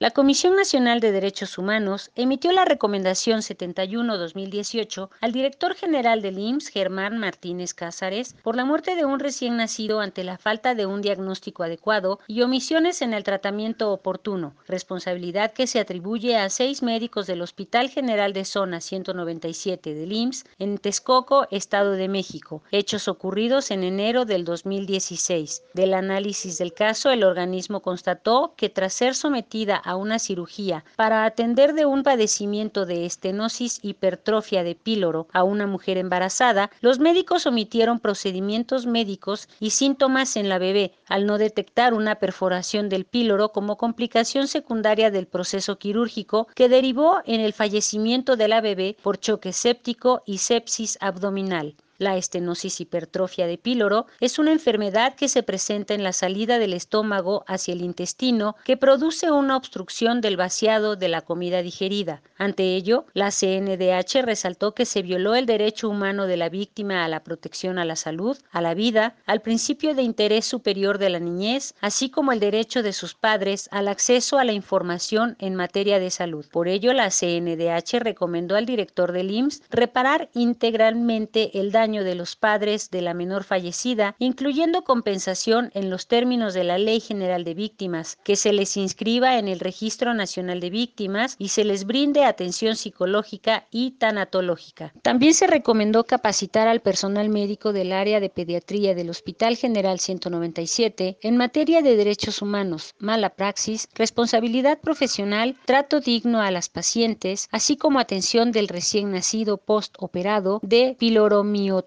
La Comisión Nacional de Derechos Humanos emitió la Recomendación 71-2018 al director general del IMSS, Germán Martínez Cázares, por la muerte de un recién nacido ante la falta de un diagnóstico adecuado y omisiones en el tratamiento oportuno, responsabilidad que se atribuye a seis médicos del Hospital General de Zona 197 del IMSS en Texcoco, Estado de México, hechos ocurridos en enero del 2016. Del análisis del caso, el organismo constató que tras ser sometida a una cirugía para atender de un padecimiento de estenosis hipertrofia de píloro a una mujer embarazada, los médicos omitieron procedimientos médicos y síntomas en la bebé al no detectar una perforación del píloro como complicación secundaria del proceso quirúrgico que derivó en el fallecimiento de la bebé por choque séptico y sepsis abdominal. La estenosis hipertrofia de píloro es una enfermedad que se presenta en la salida del estómago hacia el intestino que produce una obstrucción del vaciado de la comida digerida. Ante ello, la CNDH resaltó que se violó el derecho humano de la víctima a la protección a la salud, a la vida, al principio de interés superior de la niñez, así como el derecho de sus padres al acceso a la información en materia de salud. Por ello, la CNDH recomendó al director del IMSS reparar integralmente el daño de los padres de la menor fallecida, incluyendo compensación en los términos de la Ley General de Víctimas, que se les inscriba en el Registro Nacional de Víctimas y se les brinde atención psicológica y tanatológica. También se recomendó capacitar al personal médico del área de pediatría del Hospital General 197 en materia de derechos humanos, mala praxis, responsabilidad profesional, trato digno a las pacientes, así como atención del recién nacido postoperado de piloromio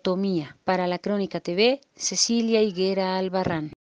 para la Crónica TV, Cecilia Higuera Albarrán.